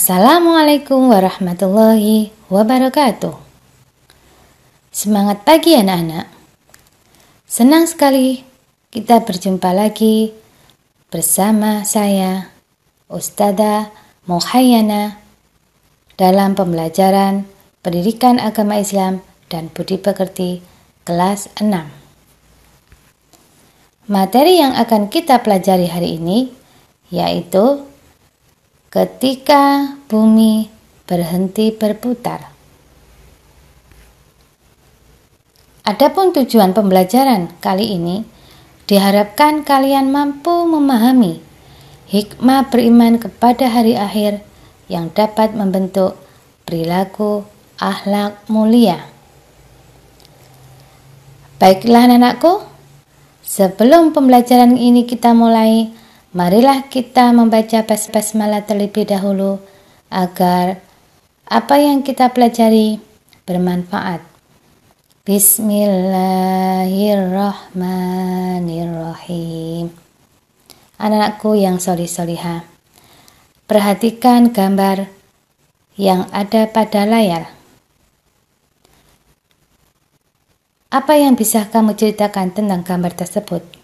Assalamualaikum warahmatullahi wabarakatuh. Semangat pagi anak-anak. Senang sekali kita berjumpa lagi bersama saya Ustada Mohayana dalam pembelajaran Pendidikan Agama Islam dan Budi Pekerti kelas 6. Materi yang akan kita pelajari hari ini yaitu ketika bumi berhenti berputar. Adapun tujuan pembelajaran kali ini, diharapkan kalian mampu memahami hikmah beriman kepada hari akhir yang dapat membentuk perilaku akhlak mulia. Baiklah anakku, sebelum pembelajaran ini kita mulai, Marilah kita membaca basmalah terlebih dahulu agar apa yang kita pelajari bermanfaat. Bismillahirrahmanirrahim. anakku yang solih-soliha, perhatikan gambar yang ada pada layar. Apa yang bisa kamu ceritakan tentang gambar tersebut?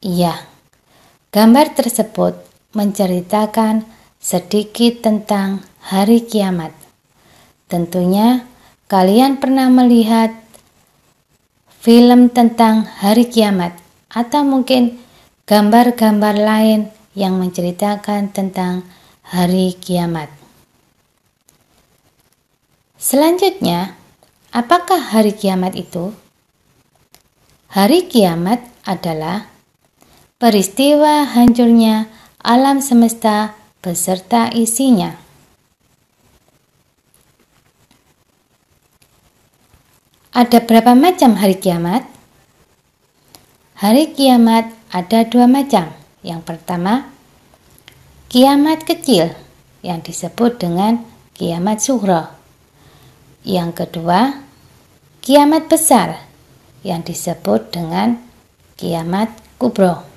Iya, gambar tersebut menceritakan sedikit tentang hari kiamat. Tentunya, kalian pernah melihat film tentang hari kiamat, atau mungkin gambar-gambar lain yang menceritakan tentang hari kiamat. Selanjutnya, apakah hari kiamat itu? Hari kiamat adalah peristiwa hancurnya alam semesta beserta isinya. Ada berapa macam hari kiamat? Hari kiamat ada dua macam. Yang pertama, kiamat kecil yang disebut dengan kiamat suhro. Yang kedua, kiamat besar yang disebut dengan kiamat kubro.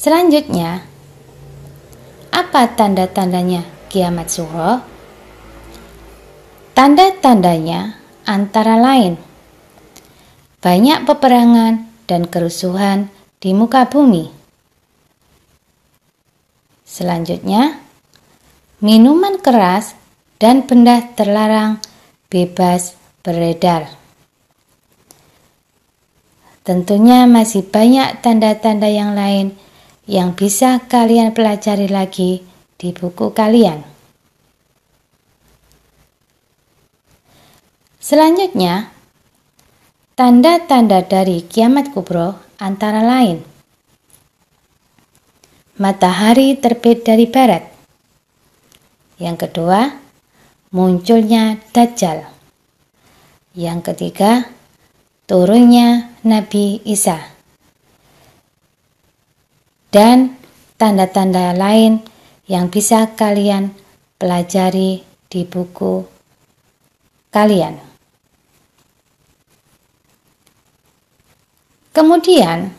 Selanjutnya, apa tanda-tandanya kiamat suro? Tanda-tandanya antara lain banyak peperangan dan kerusuhan di muka bumi. Selanjutnya, minuman keras dan benda terlarang bebas beredar. Tentunya masih banyak tanda-tanda yang lain yang bisa kalian pelajari lagi di buku kalian. Selanjutnya, tanda-tanda dari kiamat kubro antara lain. Matahari terbit dari barat. Yang kedua, munculnya Dajjal. Yang ketiga, turunnya Nabi Isa dan tanda-tanda lain yang bisa kalian pelajari di buku kalian. Kemudian,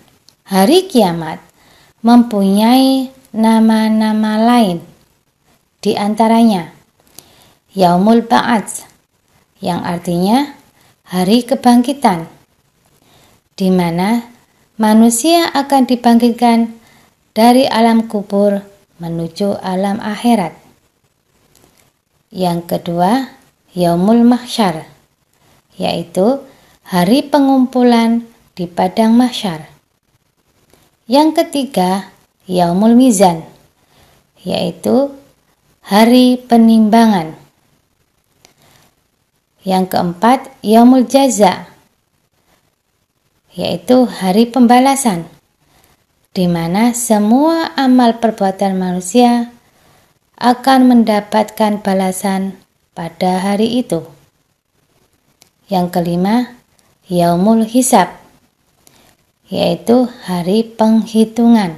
hari kiamat mempunyai nama-nama lain, di antaranya Yaumul Ba'at, yang artinya hari kebangkitan, di mana manusia akan dibangkitkan dari alam kubur menuju alam akhirat. Yang kedua, Yaumul Mahsyar, yaitu hari pengumpulan di padang mahsyar. Yang ketiga, Yaumul Mizan, yaitu hari penimbangan. Yang keempat, Yaumul Jaza, yaitu hari pembalasan di mana semua amal perbuatan manusia akan mendapatkan balasan pada hari itu. Yang kelima, yaumul hisab, yaitu hari penghitungan.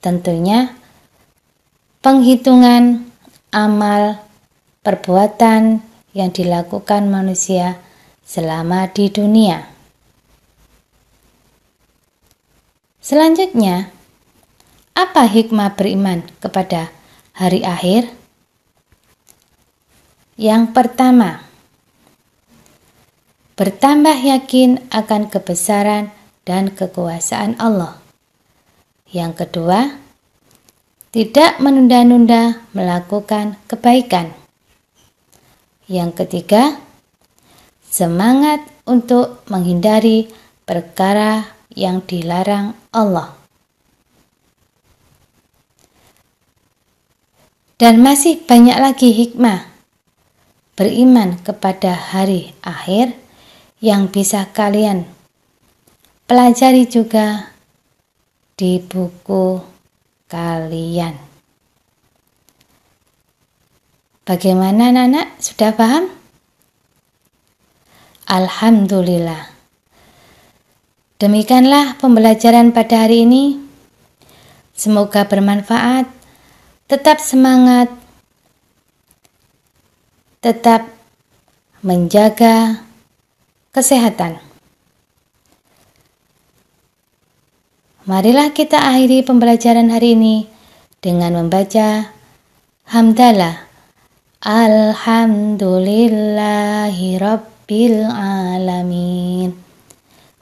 Tentunya penghitungan amal perbuatan yang dilakukan manusia selama di dunia. Selanjutnya, apa hikmah beriman kepada hari akhir? Yang pertama, bertambah yakin akan kebesaran dan kekuasaan Allah. Yang kedua, tidak menunda-nunda melakukan kebaikan. Yang ketiga, semangat untuk menghindari perkara yang dilarang Allah. Dan masih banyak lagi hikmah beriman kepada hari akhir yang bisa kalian pelajari juga di buku kalian. Bagaimana anak-anak? Sudah paham? Alhamdulillah. Demikianlah pembelajaran pada hari ini. Semoga bermanfaat. Tetap semangat. Tetap menjaga kesehatan. Marilah kita akhiri pembelajaran hari ini dengan membaca Hamdalah. Alhamdulillahi Rabbil Alamin.